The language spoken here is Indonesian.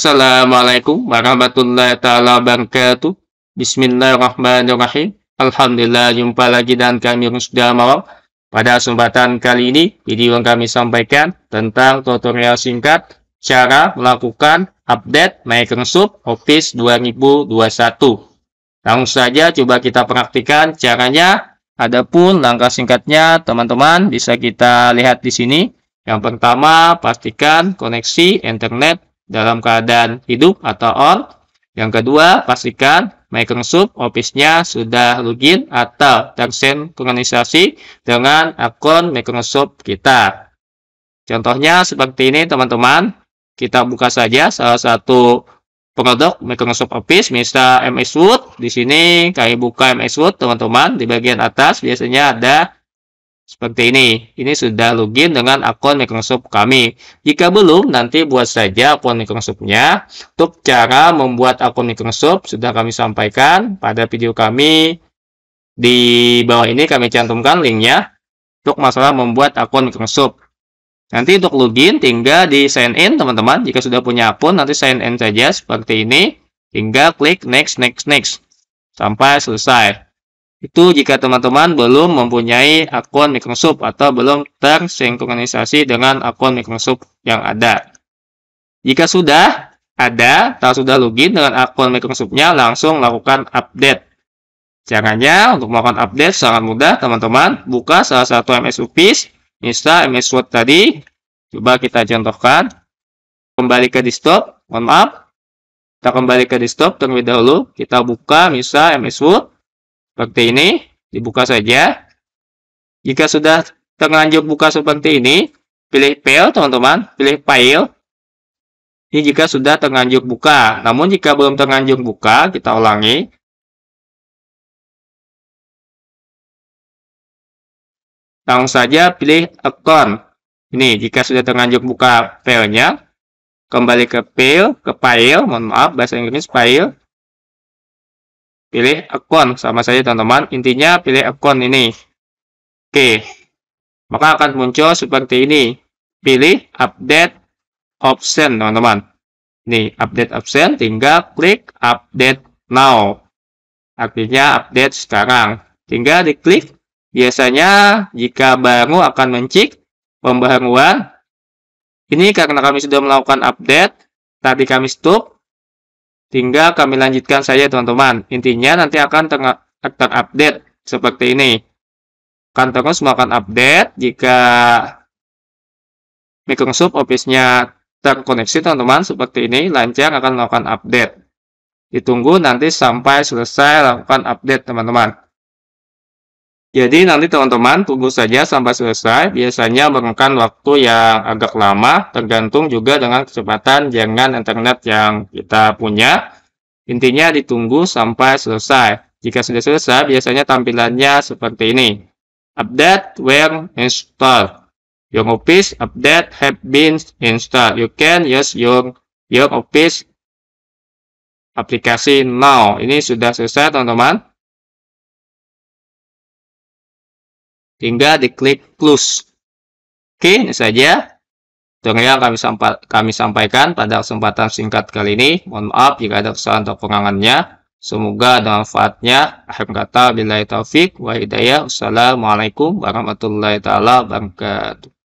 Assalamualaikum warahmatullahi taala wabarakatuh. Bismillahirrahmanirrahim. Alhamdulillah jumpa lagi dan kami sudah malam. Pada kesempatan kali ini, video yang kami sampaikan tentang tutorial singkat cara melakukan update Microsoft Office 2021. Langsung saja coba kita perhatikan caranya. Adapun langkah singkatnya, teman-teman bisa kita lihat di sini. Yang pertama, pastikan koneksi internet dalam keadaan hidup atau on. Yang kedua, pastikan Microsoft Office-nya sudah login atau tersinkronisasi dengan akun Microsoft kita. Contohnya seperti ini teman-teman. Kita buka saja salah satu produk Microsoft Office, misalnya MS Word. Di sini kami buka MS Word teman-teman. Di bagian atas biasanya ada seperti ini, ini sudah login dengan akun Microsoft kami. Jika belum, nanti buat saja akun Microsoftnya. Untuk cara membuat akun Microsoft, sudah kami sampaikan pada video kami. Di bawah ini kami cantumkan linknya untuk masalah membuat akun Microsoft. Nanti untuk login tinggal di sign in teman-teman. Jika sudah punya akun nanti sign in saja seperti ini. Tinggal klik next next next sampai selesai. Itu jika teman-teman belum mempunyai akun Microsoft atau belum tersinkronisasi dengan akun Microsoft yang ada. Jika sudah ada atau sudah login dengan akun Microsoft-nya, langsung lakukan update. Caranya untuk melakukan update sangat mudah, teman-teman. Buka salah satu MS Office, install MS Word tadi. Coba kita contohkan. Kembali ke desktop, mohon maaf. Kita kembali ke desktop terlebih dahulu. Kita buka misal MS Word seperti ini, dibuka saja. Jika sudah terlanjur buka seperti ini, pilih file teman-teman, pilih file. Ini jika sudah terlanjur buka. Namun jika belum terlanjur buka, kita ulangi. Langsung saja pilih account. Ini jika sudah terlanjur buka filenya, kembali ke file, ke file, mohon maaf bahasa Inggris file pilih akun sama saja teman-teman intinya pilih akun ini oke maka akan muncul seperti ini pilih update option teman-teman nih update option tinggal klik update now artinya update sekarang tinggal diklik biasanya jika baru akan mencik pembaruan ini karena kami sudah melakukan update tadi kami stop Tinggal kami lanjutkan saja teman-teman. Intinya nanti akan terupdate seperti ini. Akan semua akan update jika Microsoft Office-nya terkoneksi teman-teman seperti ini lancar akan melakukan update. Ditunggu nanti sampai selesai lakukan update teman-teman. Jadi nanti teman-teman tunggu saja sampai selesai. Biasanya memerlukan waktu yang agak lama, tergantung juga dengan kecepatan jangan internet yang kita punya. Intinya ditunggu sampai selesai. Jika sudah selesai, biasanya tampilannya seperti ini. Update where install. Your Office update have been installed. You can use your your Office aplikasi now. Ini sudah selesai teman-teman. hingga diklik close. Oke, ini saja Itu yang kami, sampa kami sampaikan pada kesempatan singkat kali ini. Mohon maaf jika ada kesalahan atau pengangannya. Semoga ada manfaatnya. Akhir kata, bila taufik wa hidayah. Wassalamualaikum warahmatullahi wabarakatuh.